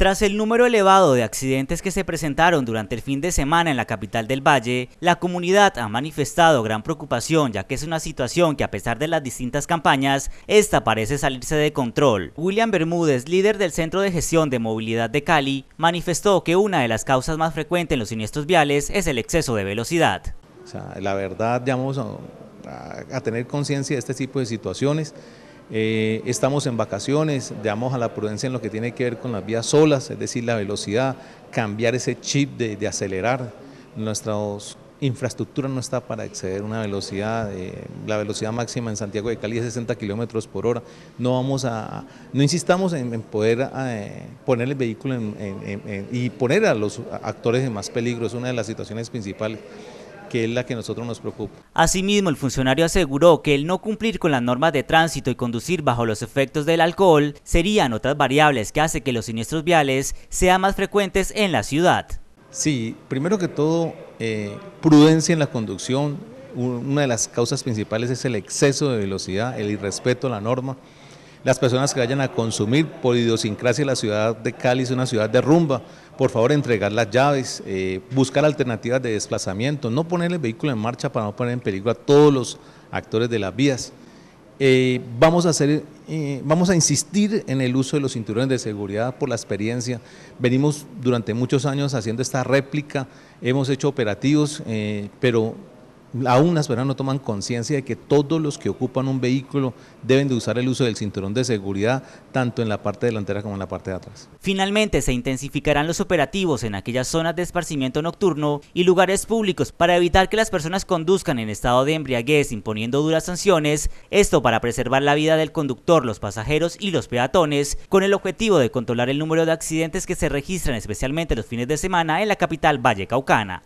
Tras el número elevado de accidentes que se presentaron durante el fin de semana en la capital del Valle, la comunidad ha manifestado gran preocupación ya que es una situación que a pesar de las distintas campañas, esta parece salirse de control. William Bermúdez, líder del Centro de Gestión de Movilidad de Cali, manifestó que una de las causas más frecuentes en los siniestros viales es el exceso de velocidad. la verdad, digamos, a, a tener conciencia de este tipo de situaciones eh, estamos en vacaciones, damos a la prudencia en lo que tiene que ver con las vías solas, es decir, la velocidad, cambiar ese chip de, acelerar. Nuestra infraestructura no está para exceder una velocidad, eh, la velocidad máxima en Santiago de Cali es 60 kilómetros por hora. No vamos a, no insistamos en, poder eh, poner el vehículo y poner a los actores en más peligro, es una de las situaciones principales que es la que a nosotros nos preocupa. Asimismo, el funcionario aseguró que el no cumplir con las normas de tránsito y conducir bajo los efectos del alcohol serían otras variables que hace que los siniestros viales sean más frecuentes en la ciudad. Sí, primero que todo, eh, prudencia en la conducción. Una de las causas principales es el exceso de velocidad, el irrespeto a la norma las personas que vayan a consumir por idiosincrasia la ciudad de Cali es una ciudad de rumba, por favor entregar las llaves, eh, buscar alternativas de desplazamiento, no poner el vehículo en marcha para no poner en peligro a todos los actores de las vías. Eh, vamos, a hacer, eh, vamos a insistir en el uso de los cinturones de seguridad por la experiencia. Venimos durante muchos años haciendo esta réplica, hemos hecho operativos, pero aún las personas no toman conciencia de que todos los que ocupan un vehículo deben de usar el uso del cinturón de seguridad, tanto en la parte delantera como en la parte de atrás. Finalmente, se intensificarán los operativos en aquellas zonas de esparcimiento nocturno y lugares públicos para evitar que las personas conduzcan en estado de embriaguez imponiendo duras sanciones, esto para preservar la vida del conductor, los pasajeros y los peatones, con el objetivo de controlar el número de accidentes que se registran especialmente los fines de semana en la capital Valle Caucana.